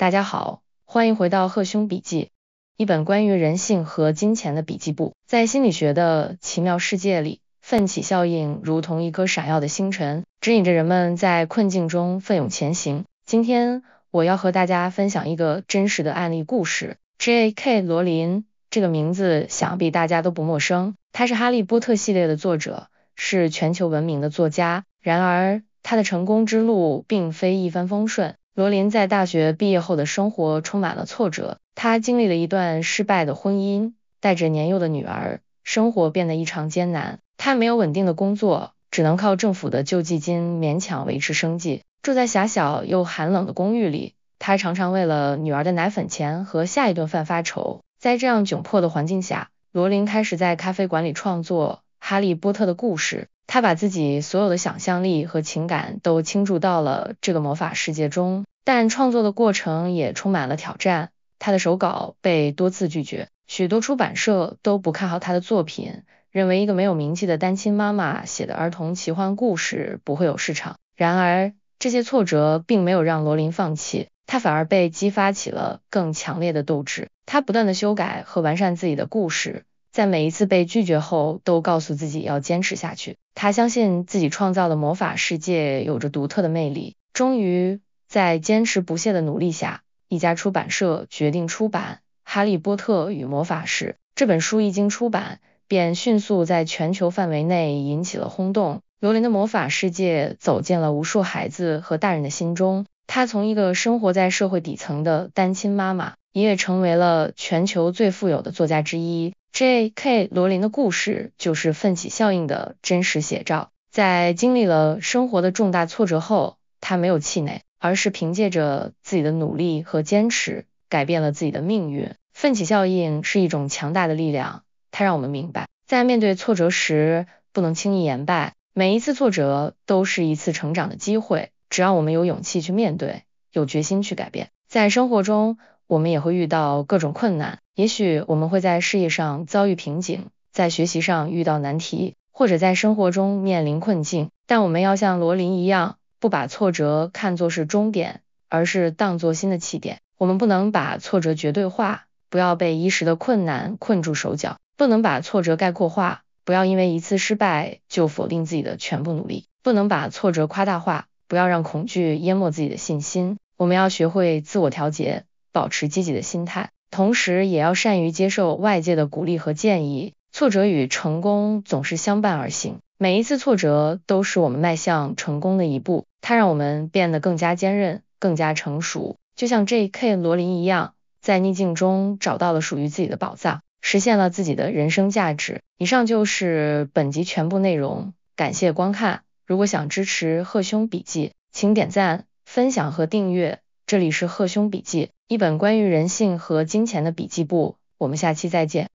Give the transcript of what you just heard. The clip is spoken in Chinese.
大家好，欢迎回到贺兄笔记，一本关于人性和金钱的笔记簿。在心理学的奇妙世界里，奋起效应如同一颗闪耀的星辰，指引着人们在困境中奋勇前行。今天，我要和大家分享一个真实的案例故事。J.K. 罗琳这个名字想必大家都不陌生，他是《哈利波特》系列的作者，是全球闻名的作家。然而，他的成功之路并非一帆风顺。罗琳在大学毕业后的生活充满了挫折，她经历了一段失败的婚姻，带着年幼的女儿，生活变得异常艰难。她没有稳定的工作，只能靠政府的救济金勉强维持生计，住在狭小又寒冷的公寓里。她常常为了女儿的奶粉钱和下一顿饭发愁。在这样窘迫的环境下，罗琳开始在咖啡馆里创作《哈利波特》的故事。他把自己所有的想象力和情感都倾注到了这个魔法世界中，但创作的过程也充满了挑战。他的手稿被多次拒绝，许多出版社都不看好他的作品，认为一个没有名气的单亲妈妈写的儿童奇幻故事不会有市场。然而，这些挫折并没有让罗琳放弃，他反而被激发起了更强烈的斗志。他不断的修改和完善自己的故事。在每一次被拒绝后，都告诉自己要坚持下去。他相信自己创造的魔法世界有着独特的魅力。终于，在坚持不懈的努力下，一家出版社决定出版《哈利波特与魔法石》这本书。一经出版，便迅速在全球范围内引起了轰动。罗琳的魔法世界走进了无数孩子和大人的心中。他从一个生活在社会底层的单亲妈妈，一夜成为了全球最富有的作家之一。J.K. 罗琳的故事就是奋起效应的真实写照。在经历了生活的重大挫折后，他没有气馁，而是凭借着自己的努力和坚持，改变了自己的命运。奋起效应是一种强大的力量，它让我们明白，在面对挫折时不能轻易言败。每一次挫折都是一次成长的机会，只要我们有勇气去面对，有决心去改变。在生活中，我们也会遇到各种困难。也许我们会在事业上遭遇瓶颈，在学习上遇到难题，或者在生活中面临困境。但我们要像罗琳一样，不把挫折看作是终点，而是当作新的起点。我们不能把挫折绝对化，不要被一时的困难困住手脚；不能把挫折概括化，不要因为一次失败就否定自己的全部努力；不能把挫折夸大化，不要让恐惧淹没自己的信心。我们要学会自我调节，保持积极的心态。同时也要善于接受外界的鼓励和建议。挫折与成功总是相伴而行，每一次挫折都是我们迈向成功的一步，它让我们变得更加坚韧，更加成熟。就像 J.K. 罗琳一样，在逆境中找到了属于自己的宝藏，实现了自己的人生价值。以上就是本集全部内容，感谢观看。如果想支持贺兄笔记，请点赞、分享和订阅。这里是贺兄笔记，一本关于人性和金钱的笔记簿。我们下期再见。